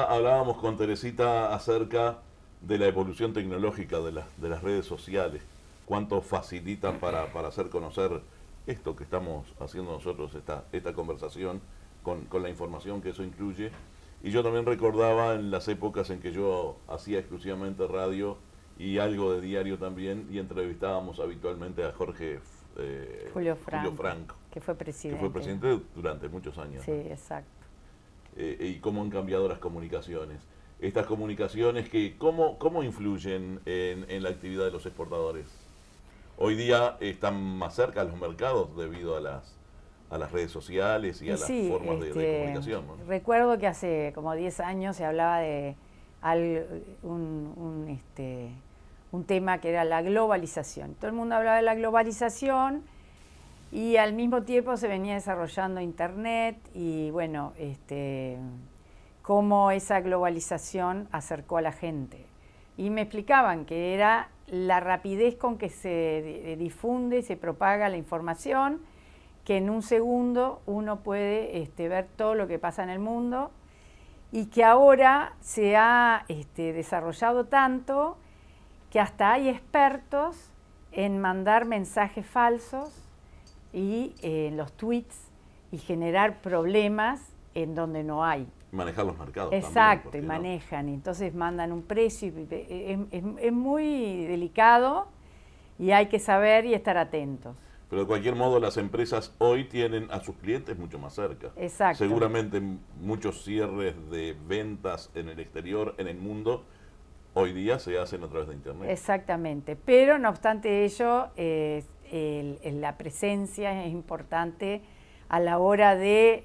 hablábamos con Teresita acerca de la evolución tecnológica de, de las redes sociales, cuánto facilitan para, hacer conocer esto que estamos haciendo nosotros, esta, esta conversación, con, la información que eso incluye. Y yo también recordaba en las épocas en que yo hacía exclusivamente radio y algo de diario también, y entrevistábamos habitualmente a Jorge eh, Julio, Franco, que fue presidente. durante muchos años. Sí, exacto. Eh, y cómo han cambiado las comunicaciones. Estas comunicaciones que, ¿cómo, cómo influyen en, la actividad de los exportadores? Hoy día están más cerca los mercados debido a las a las redes sociales y a las formas de, este, comunicación. Recuerdo que hace como 10 años se hablaba de un, este, un tema que era la globalización. Todo el mundo hablaba de la globalización y al mismo tiempo se venía desarrollando Internet y bueno, este, cómo esa globalización acercó a la gente. Y me explicaban que era la rapidez con que se eh, difunde y se propaga la información, que en un segundo uno puede este, ver todo lo que pasa en el mundo y que ahora se ha este, desarrollado tanto que hasta hay expertos en mandar mensajes falsos y en eh, los tweets y generar problemas en donde no hay. Manejar los mercados. Exacto, y manejan, entonces mandan un precio, y e, e, es, muy delicado y hay que saber y estar atentos. Pero de cualquier modo, las empresas hoy tienen a sus clientes mucho más cerca. Exacto. Seguramente muchos cierres de ventas en el exterior, en el mundo, hoy día se hacen a través de Internet. Exactamente. Pero no obstante ello, eh, la presencia es importante a la hora de,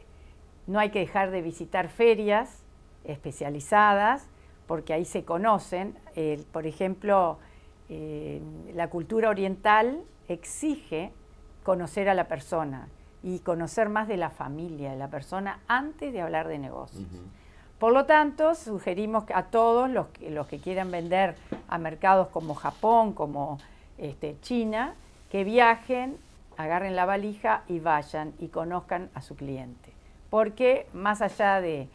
no hay que dejar de visitar ferias especializadas, porque ahí se conocen, por ejemplo, eh, la cultura oriental exige conocer a la persona y conocer más de la familia, de la persona, antes de hablar de negocios. Por lo tanto, sugerimos a todos los que, los quieran vender a mercados como Japón, como este, China, que viajen, agarren la valija y vayan y conozcan a su cliente. Porque más allá de,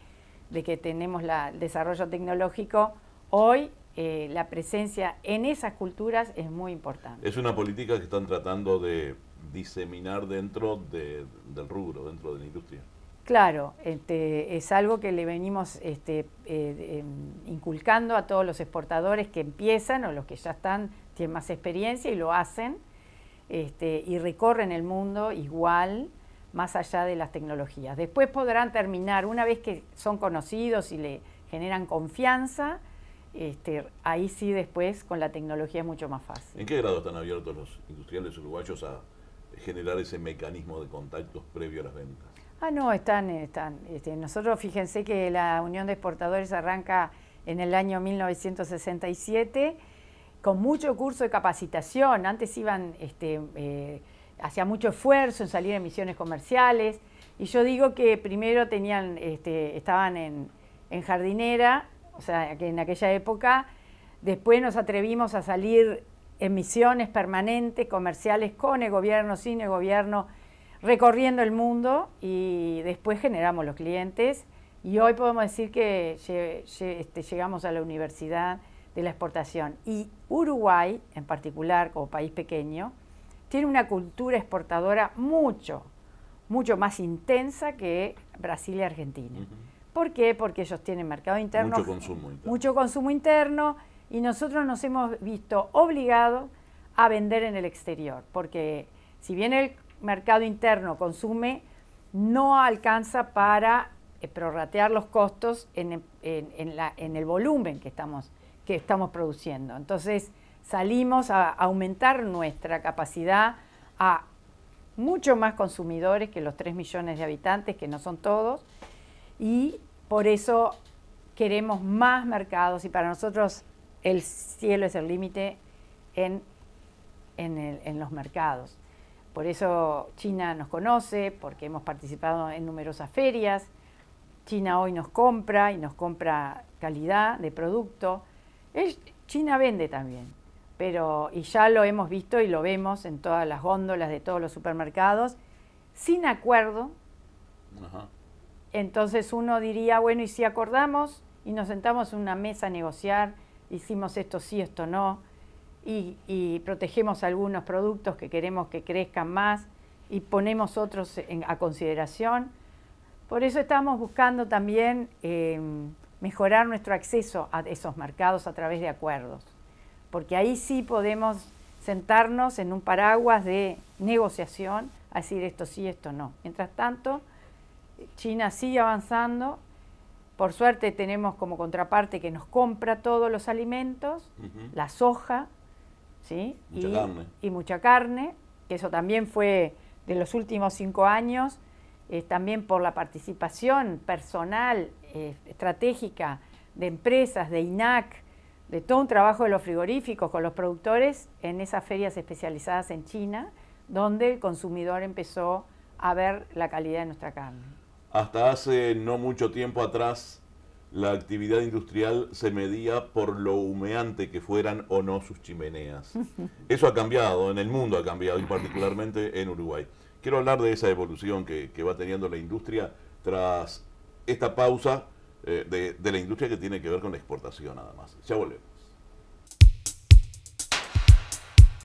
que tenemos el desarrollo tecnológico, hoy eh, la presencia en esas culturas es muy importante. Es una política que están tratando de diseminar dentro del rubro, dentro de la industria. Claro, este, es algo que le venimos este, eh, em, inculcando a todos los exportadores que empiezan o los que ya están, tienen más experiencia y lo hacen este, y recorren el mundo igual más allá de las tecnologías. Después podrán terminar, una vez que son conocidos y le generan confianza, este, ahí sí después con la tecnología es mucho más fácil. ¿En qué grado están abiertos los industriales uruguayos a generar ese mecanismo de contactos previo a las ventas? Ah, no, están, están. Este, nosotros fíjense que la Unión de Exportadores arranca en el año 1967 con mucho curso de capacitación. Antes iban, este, eh, hacía mucho esfuerzo en salir en misiones comerciales. Y yo digo que primero tenían, este, estaban en, jardinera, o sea, que en aquella época. Después nos atrevimos a salir en misiones permanentes, comerciales, con el gobierno, sin el gobierno, recorriendo el mundo y después generamos los clientes. Y hoy podemos decir que este, llegamos a la universidad de la exportación. Y Uruguay, en particular, como país pequeño, tiene una cultura exportadora mucho, mucho más intensa que Brasil y Argentina. ¿Por qué? Porque ellos tienen mercado interno. Mucho consumo interno. y nosotros nos hemos visto obligados a vender en el exterior, porque si bien el mercado interno consume, no alcanza para eh, prorratear los costos en, en el volumen que estamos que estamos produciendo. Entonces salimos a aumentar nuestra capacidad a mucho más consumidores que los 3 millones de habitantes, que no son todos, y por eso queremos más mercados y para nosotros el cielo es el límite en, en, los mercados. Por eso China nos conoce, porque hemos participado en numerosas ferias. China hoy nos compra y nos compra calidad de producto. China vende también, pero, y ya lo hemos visto y lo vemos en todas las góndolas de todos los supermercados, sin acuerdo. Entonces uno diría, bueno, y si acordamos y nos sentamos en una mesa a negociar, hicimos esto sí, esto no, y, protegemos algunos productos que queremos que crezcan más y ponemos otros en, a consideración. Por eso estamos buscando también em, mejorar nuestro acceso a esos mercados a través de acuerdos, porque ahí sí podemos sentarnos en un paraguas de negociación a decir esto sí, esto no. Mientras tanto, China sigue avanzando. Por suerte tenemos como contraparte que nos compra todos los alimentos, la soja, ¿sí? y, y mucha carne, eso también fue de los últimos cinco años, eh, también por la participación personal, eh, estratégica de empresas, de INAC, de todo un trabajo de los frigoríficos con los productores en esas ferias especializadas en China, donde el consumidor empezó a ver la calidad de nuestra carne. Hasta hace no mucho tiempo atrás, la actividad industrial se medía por lo humeante que fueran o no sus chimeneas. Eso ha cambiado, en el mundo ha cambiado y particularmente en Uruguay. Quiero hablar de esa evolución que, va teniendo la industria tras esta pausa eh, de, de la industria que tiene que ver con la exportación nada más. Ya volvemos.